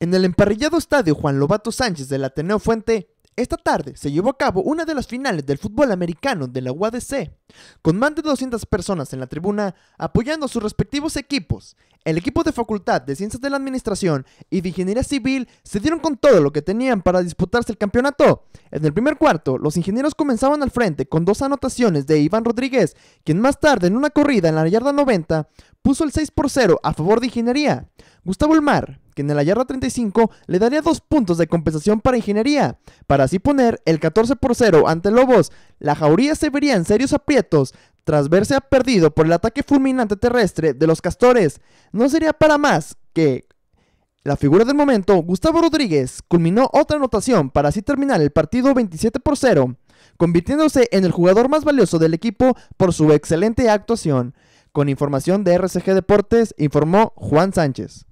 En el emparrillado estadio Juan Lobato Sánchez del Ateneo Fuente, esta tarde se llevó a cabo una de las finales del fútbol americano de la UADC, con más de 200 personas en la tribuna apoyando a sus respectivos equipos. El equipo de Facultad de Ciencias de la Administración y de Ingeniería Civil se dieron con todo lo que tenían para disputarse el campeonato. En el primer cuarto, los ingenieros comenzaban al frente con dos anotaciones de Iván Rodríguez, quien más tarde en una corrida en la yarda 90 puso el 6 por 0 a favor de Ingeniería. Gustavo Ulmar que en la yarda 35 le daría dos puntos de compensación para ingeniería, para así poner el 14 por 0 ante Lobos. La jauría se vería en serios aprietos tras verse perdido por el ataque fulminante terrestre de los castores. No sería para más que la figura del momento, Gustavo Rodríguez, culminó otra anotación para así terminar el partido 27 por 0, convirtiéndose en el jugador más valioso del equipo por su excelente actuación. Con información de RCG Deportes, informó Juan Sánchez.